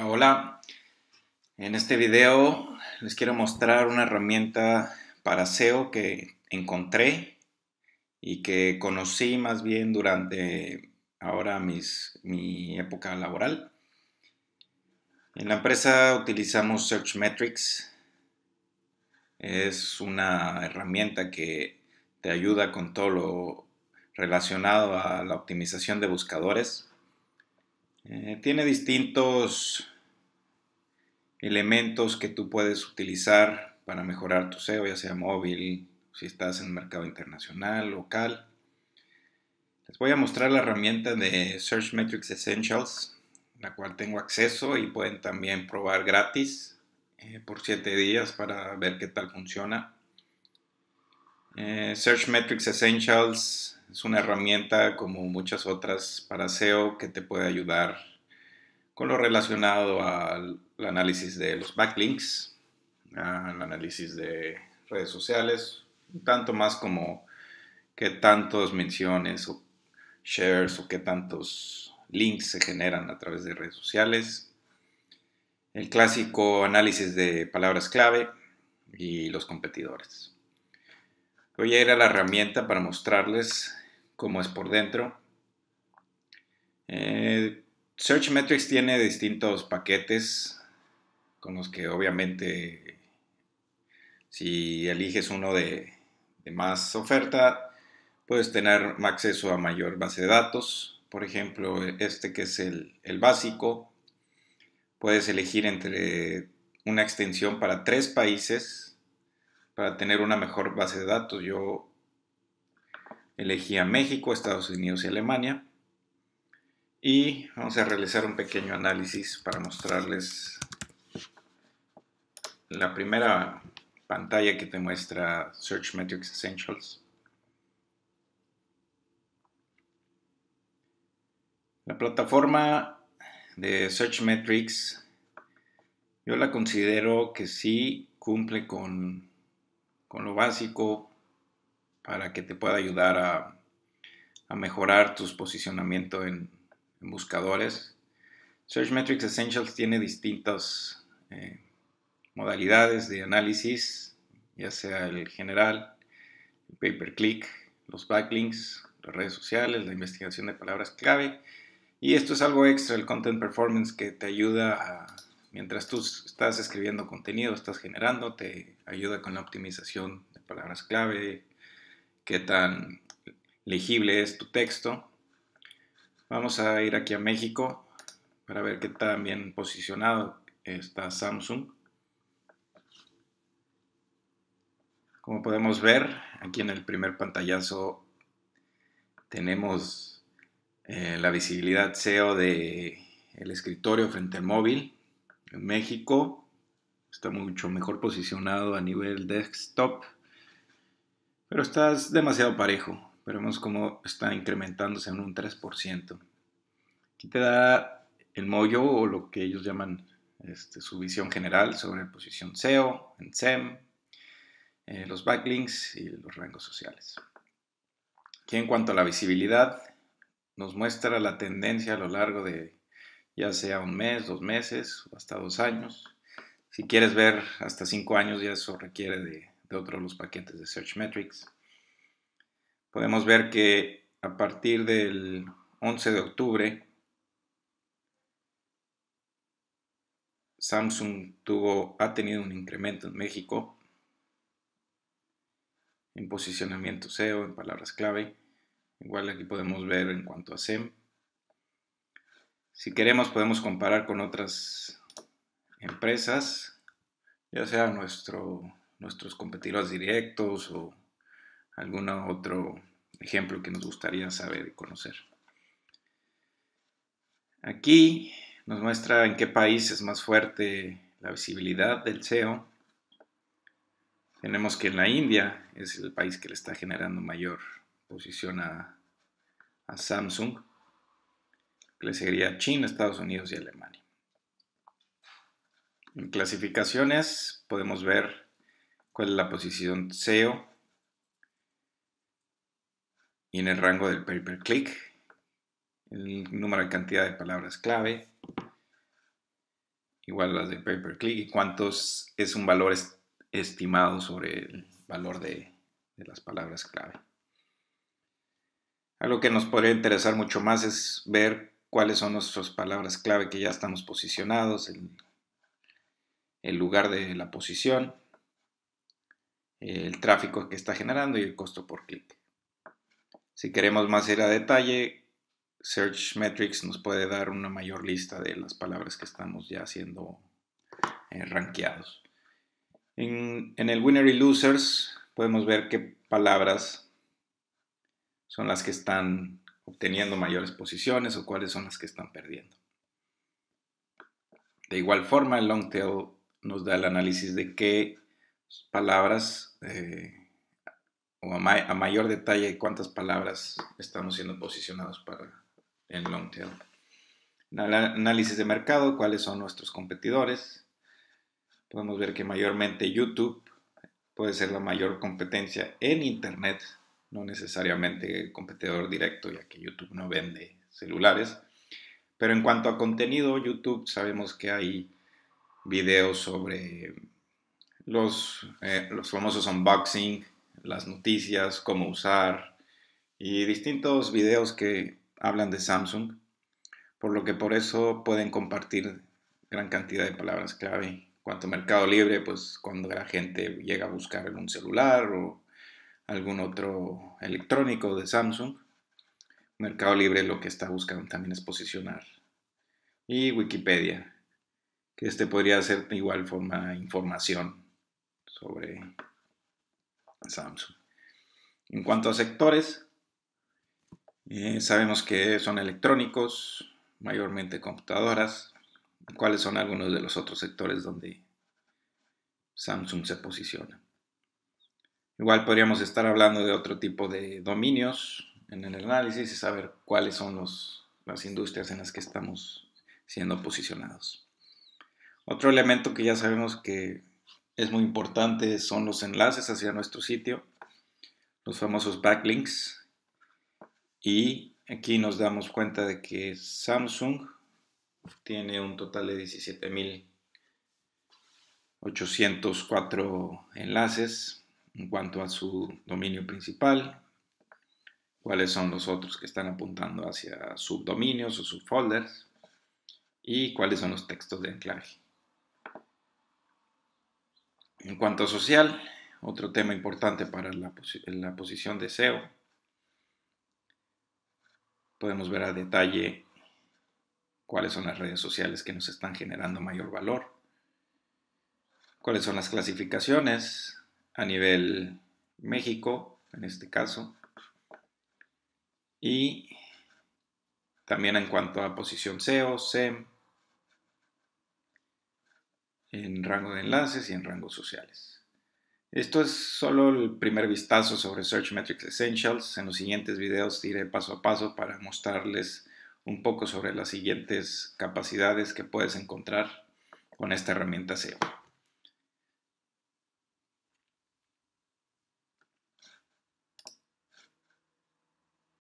Ah, hola, en este video les quiero mostrar una herramienta para SEO que encontré y que conocí más bien durante ahora mi época laboral. En la empresa utilizamos Search Metrics. Es una herramienta que te ayuda con todo lo relacionado a la optimización de buscadores. Eh, tiene distintos elementos que tú puedes utilizar para mejorar tu SEO, ya sea móvil, si estás en mercado internacional, local. Les voy a mostrar la herramienta de Search Metrics Essentials, la cual tengo acceso y pueden también probar gratis eh, por 7 días para ver qué tal funciona. Eh, Search Metrics Essentials es una herramienta como muchas otras para SEO que te puede ayudar con lo relacionado al análisis de los backlinks, al análisis de redes sociales, tanto más como qué tantos menciones o shares o qué tantos links se generan a través de redes sociales. El clásico análisis de palabras clave y los competidores. Voy a ir a la herramienta para mostrarles como es por dentro. Eh, Search Metrics tiene distintos paquetes con los que obviamente si eliges uno de, más oferta, puedes tener acceso a mayor base de datos. Por ejemplo, este que es el, el básico, puedes elegir entre una extensión para tres países para tener una mejor base de datos. Yo elegía México, Estados Unidos y Alemania. Y vamos a realizar un pequeño análisis para mostrarles la primera pantalla que te muestra Search Metrics Essentials. La plataforma de Search Metrics yo la considero que sí cumple con, con lo básico para que te pueda ayudar a, mejorar tus posicionamiento en, buscadores. Search Metrics Essentials tiene distintas eh, modalidades de análisis, ya sea el general, el pay-per-click, los backlinks, las redes sociales, la investigación de palabras clave. Y esto es algo extra, el Content Performance, que te ayuda a, mientras tú estás escribiendo contenido, estás generando, te ayuda con la optimización de palabras clave, qué tan legible es tu texto. Vamos a ir aquí a México para ver qué tan bien posicionado está Samsung. Como podemos ver, aquí en el primer pantallazo tenemos eh, la visibilidad SEO del escritorio frente al móvil. En México está mucho mejor posicionado a nivel desktop pero está demasiado parejo. Veremos cómo está incrementándose en un 3%. Aquí te da el mollo o lo que ellos llaman este, su visión general sobre la posición SEO, en SEM, eh, los backlinks y los rangos sociales. Aquí en cuanto a la visibilidad, nos muestra la tendencia a lo largo de ya sea un mes, dos meses, hasta dos años. Si quieres ver hasta cinco años, ya eso requiere de de otros los paquetes de Search Metrics. Podemos ver que a partir del 11 de octubre, Samsung tuvo, ha tenido un incremento en México en posicionamiento SEO, en palabras clave. Igual aquí podemos ver en cuanto a SEM. Si queremos podemos comparar con otras empresas, ya sea nuestro nuestros competidores directos o algún otro ejemplo que nos gustaría saber y conocer. Aquí nos muestra en qué país es más fuerte la visibilidad del SEO. Tenemos que en la India es el país que le está generando mayor posición a, Samsung, le seguiría China, Estados Unidos y Alemania. En clasificaciones podemos ver cuál es la posición SEO y en el rango del pay per click, el número y cantidad de palabras clave, igual a las de pay per click y cuántos es un valor estimado sobre el valor de, las palabras clave. Algo que nos podría interesar mucho más es ver cuáles son nuestras palabras clave que ya estamos posicionados, el lugar de la posición, el tráfico que está generando y el costo por clic. Si queremos más ir a detalle, Search Metrics nos puede dar una mayor lista de las palabras que estamos ya haciendo eh, En, el Winner y Losers podemos ver qué palabras son las que están obteniendo mayores posiciones o cuáles son las que están perdiendo. De igual forma, el Long Tail nos da el análisis de qué palabras eh, o a, mayor detalle cuántas palabras estamos siendo posicionados para en long tail. Análisis de mercado, cuáles son nuestros competidores. Podemos ver que mayormente YouTube puede ser la mayor competencia en Internet, no necesariamente competidor directo, ya que YouTube no vende celulares. Pero en cuanto a contenido, YouTube sabemos que hay videos sobre los, eh, los famosos unboxing, las noticias, cómo usar y distintos videos que hablan de Samsung, por lo que por eso pueden compartir gran cantidad de palabras clave. Cuanto Mercado Libre, pues cuando la gente llega a buscar en un celular o algún otro electrónico de Samsung, Mercado Libre lo que está buscando también es posicionar. Y Wikipedia, que este podría ser de igual forma información sobre Samsung. En cuanto a sectores, eh, sabemos que son electrónicos, mayormente computadoras. ¿Cuáles son algunos de los otros sectores donde Samsung se posiciona? Igual podríamos estar hablando de otro tipo de dominios en el análisis y saber cuáles son las industrias en las que estamos siendo posicionados. Otro elemento que ya sabemos que es muy importante son los enlaces hacia nuestro sitio, los famosos backlinks. Y aquí nos damos cuenta de que Samsung tiene un total de 17.804 enlaces en cuanto a su dominio principal, cuáles son los otros que están apuntando hacia subdominios o subfolders y cuáles son los textos de anclaje. En cuanto a social, otro tema importante para la, posición de SEO, podemos ver a detalle cuáles son las redes sociales que nos están generando mayor valor, cuáles son las clasificaciones a nivel México, en este caso, y también en cuanto a posición SEO, SEM, en rango de enlaces y en rangos sociales. Esto es solo el primer vistazo sobre Search Metrics Essentials. En los siguientes videos iré paso a paso para mostrarles un poco sobre las siguientes capacidades que puedes encontrar con esta herramienta SEO.